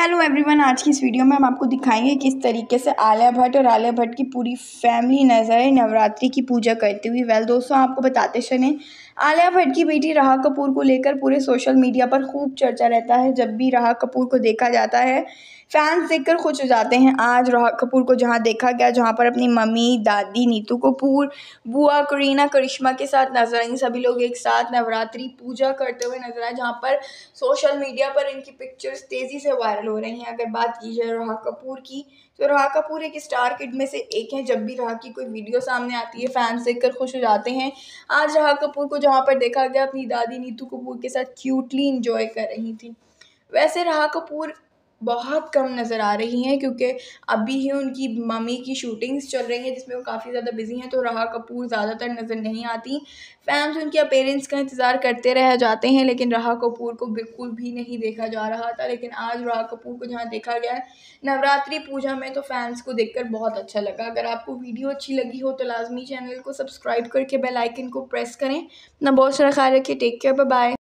hello everyone आज की इस वीडियो में हम आपको दिखाएंगे किस तरीके से आलिया भट्ट और आलिया भट्ट की पूरी फैमिली नज़र है नवरात्रि की पूजा करती हुई वेल दोस्तों आपको बताते चले आलिया भट्ट की बेटी राहा कपूर को लेकर पूरे सोशल मीडिया पर खूब चर्चा रहता है जब भी राहा कपूर को देखा जाता है फैंस देखकर खुश हो जाते हैं आज राहा कपूर को जहाँ देखा गया जहाँ पर अपनी मम्मी दादी नीतू कपूर बुआ करीना करिश्मा के साथ नजर आई सभी लोग एक साथ नवरात्रि पूजा करते हुए नजर आए जहाँ पर सोशल मीडिया पर इनकी पिक्चर्स तेज़ी से वायरल हो रहे हैं अगर बात की जाए रोहा कपूर की तो रोहा कपूर एक स्टार किड में से एक है जब भी रोहा की कोई वीडियो सामने आती है फैंस देख कर खुश हो जाते हैं आज रोहा कपूर को जहाँ पर देखा गया अपनी दादी नीतू कपूर के साथ क्यूटली इंजॉय कर रही थी वैसे रोहा कपूर बहुत कम नज़र आ रही हैं क्योंकि अभी ही उनकी मम्मी की शूटिंग्स चल रही हैं जिसमें वो काफ़ी ज़्यादा बिजी हैं तो रहा कपूर ज़्यादातर नज़र नहीं आती फैंस उनके अपेरेंस का इंतज़ार करते रह जाते हैं लेकिन रहा कपूर को बिल्कुल भी नहीं देखा जा रहा था लेकिन आज रहा कपूर को जहाँ देखा गया है नवरात्रि पूजा में तो फैंस को देख बहुत अच्छा लगा अगर आपको वीडियो अच्छी लगी हो तो लाजमी चैनल को सब्सक्राइब करके बेलाइकन को प्रेस करें अपना बहुत सारा ख्याल रखिए टेक केयर बाय